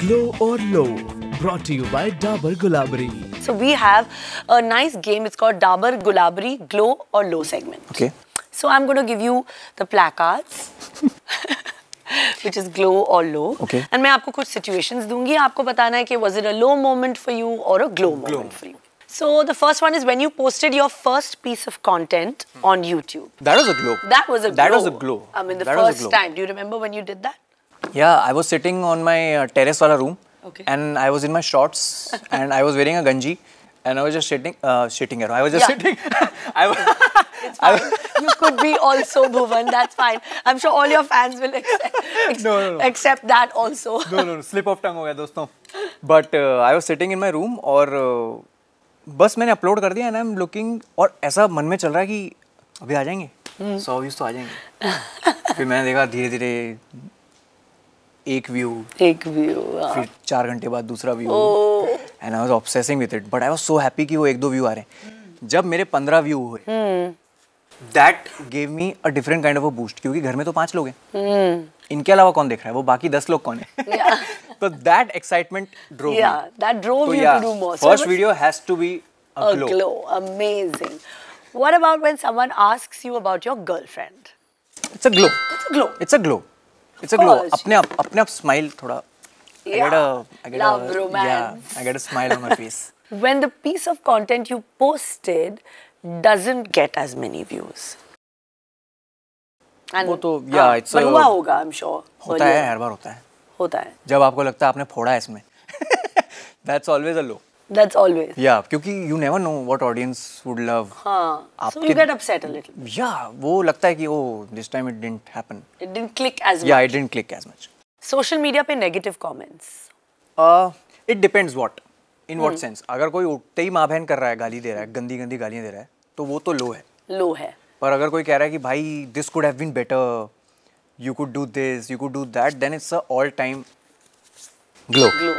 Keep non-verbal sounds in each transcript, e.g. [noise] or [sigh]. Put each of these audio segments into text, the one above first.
Glow or Low, brought to you by Dabur Gulabri. So we have a nice game. It's called Dabur Gulabri Glow or Low segment. Okay. So I'm going to give you the placards. [laughs] which is glow or low. Okay. And मैं आपको कुछ situations दूंगी आपको बताना है कि was it a low moment for you or a glow, glow. moment for you. So the first one is when you posted your first piece of content hmm. on YouTube. That was a glow. That was a glow. That was a glow. I mean the that first time. Do you remember when you did that? Yeah, I was sitting on my uh, terrace wala room okay. and I was in my shorts and I was wearing a ganji and I was just sitting, uh, sitting here. I was just yeah. sitting. I was it's fine. you could be also Bhuvan. That's fine. I'm sure all your fans will accept, ex no, no, no. accept that also. no, no, no. Slip of tongue हो गया दोस्तों. But uh, I was sitting in my room or uh, बस मैंने upload कर दिया and I am looking और ऐसा मन में चल रहा है कि अभी आ जाएंगे सौ व्यूज तो आ जाएंगे फिर मैंने देखा धीरे धीरे एक व्यू एक व्यू हाँ। फिर चार घंटे बाद दूसरा view and I was obsessing with it but I was so happy कि वो एक दो व्यू आ रहे हैं hmm. जब मेरे पंद्रह व्यू हुए that gave me a different kind of a boost क्योंकि घर में तो पांच लोग हैं hmm. इनके अलावा कौन देख रहा है वो बाकी दस लोग कौन है [laughs] तो दैट एक्साइटमेंट ड्रोव या that drove you to do more first video has to be a glow amazing what about when someone asks you about your girlfriend it's a glow it's a glow it's a glow It's a glow. Apne up, apne up smile thoda. Yeah. I get a, I get Love, a, romance. Yeah, I get a smile on my face. When the piece of content you posted doesn't get as many views. And वो तो या it's but हुआ होगा I am sure होता है हर बार होता है होता है जब आपको लगता है आपने फोड़ा है इसमें that's always a low That's always. Yeah, because you never know what audience would love. Haan. So you get upset a little. Yeah, wo lagta hai ki, oh this time it didn't happen. It didn't click as much. Yeah, it didn't click as much. Social media pe negative comments. Uh, it depends what. In in what sense? अगर कोई उठते ही माँ बहन कर रहा है गाली दे रहा है गंदी गंदी गालियाँ दे रहा है तो वो तो लो है लो है पर अगर कोई कह रहा है कि भाई this could have been better you could do this you could do that then it's a all time glow glow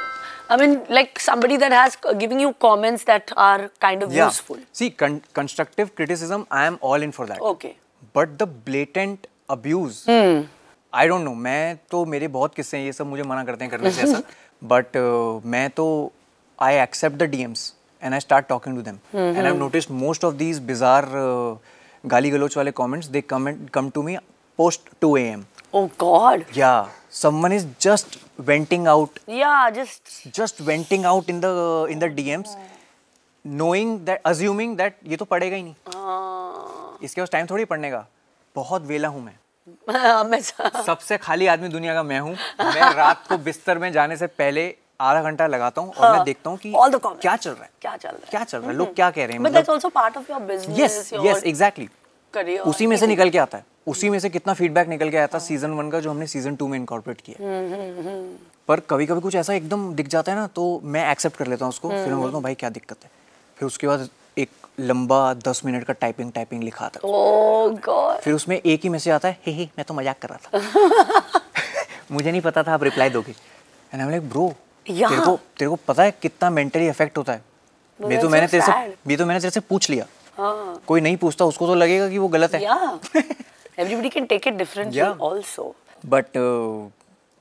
I mean, like somebody that has giving you comments that are kind of yeah. useful. See, con constructive criticism, I am all in for that. Okay. But the blatant abuse, hmm. I don't know. मैं तो मेरे बहुत किस्से हैं ये सब मुझे मना करते हैं करने से ऐसा. [laughs] But uh, मैं तो I accept the DMs and I start talking to them. -hmm. And I've hmm. noticed most of these bizarre uh, गाली गलोच वाले comments they come come to me post 2 a.m. Oh God. Yeah. someone is just venting out yeah just just venting out in the uh, in the dms knowing that assuming that ye to padega hi nahi uh. iske us time thodi padne ka bahut vela hu main सबसे खाली आदमी दुनिया का मैं हूँ मैं रात को बिस्तर में जाने से पहले आधा घंटा लगाता हूँ और मैं देखता हूँ कि क्या चल रहा है क्या चल रहा है क्या चल रहा है लोग क्या कह रहे हैं मतलब यस यस एग्जैक्टली उसी में से निकल के आता है उसी में से कितना फीडबैक निकल के आया था सीजन वन का जो हमने सीजन टू में इनकॉर्पोरेट किया पर कभी कभी कुछ ऐसा एकदम दिख जाता है ना तो मैं एक्सेप्ट कर लेता हूँ उसको फिर मैं बोलता हूँ भाई क्या दिक्कत है फिर उसके बाद एक लंबा दस मिनट का टाइपिंग टाइपिंग लिखा था oh, फिर उसमें एक ही मैसेज आता है हे हे मैं तो मजाक कर रहा था [laughs] मुझे नहीं पता था आप रिप्लाई दोगे एंड लाइक ब्रो तेरे को तेरे को पता है कितना मेंटली इफेक्ट होता है ये तो मैंने तेरे से ये तो मैंने तेरे से पूछ लिया हाँ। कोई नहीं पूछता उसको तो लगेगा कि वो गलत है [laughs] everybody can take it differently yeah. also but uh,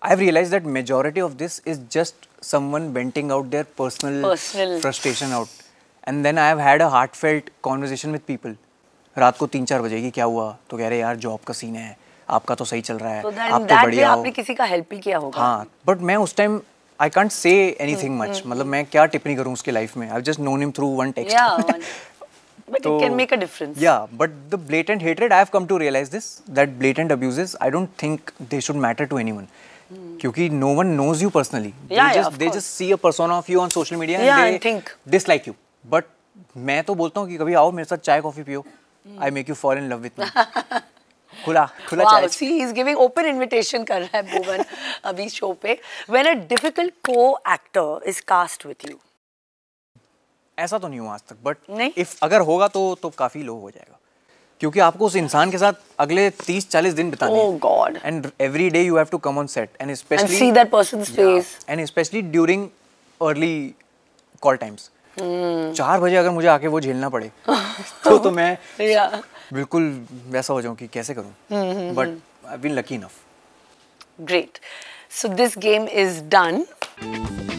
i have realized that majority of this is just someone venting out their personal, personal. frustration out and then i have had a heartfelt conversation with people रात को तीन चार बजे की क्या हुआ तो कह रहे यार जॉब का सीन है आपका तो सही चल रहा है so then, आप तो बढ़िया आपने किसी का हेल्प ही किया होगा हाँ बट मैं उस time I can't say anything much मतलब मैं क्या टिप्पणी करूँ उसके लाइफ में I just known him through one text But so, it can make a difference. Yeah, but the blatant hatred, I have come to realize this, that blatant abuses, I don't think they should matter to anyone. Because hmm. no one knows you personally. Yeah, they just, yeah, they just see a persona of you on social media yeah, and they and think. dislike you. But मैं तो बोलता हूँ कि कभी आओ मेरे साथ चाय कॉफी पियो I make you fall in love with me खुला खुला see, he's giving open invitation कर रहा है भुवन अभी show when a difficult co-actor is cast with you ऐसा तो नहीं हुआ आज तक बट इफ अगर होगा तो तो काफी लो हो जाएगा क्योंकि आपको उस इंसान के साथ अगले 30 40 दिन बिताने oh हैं god and every day you have to come on set and specially see that persons face and specially during early call times चार बजे अगर मुझे आके वो झेलना पड़े [laughs] तो तो मैं yeah. बिल्कुल वैसा हो जाऊं कि कैसे करूं but I been lucky enough great so this game is done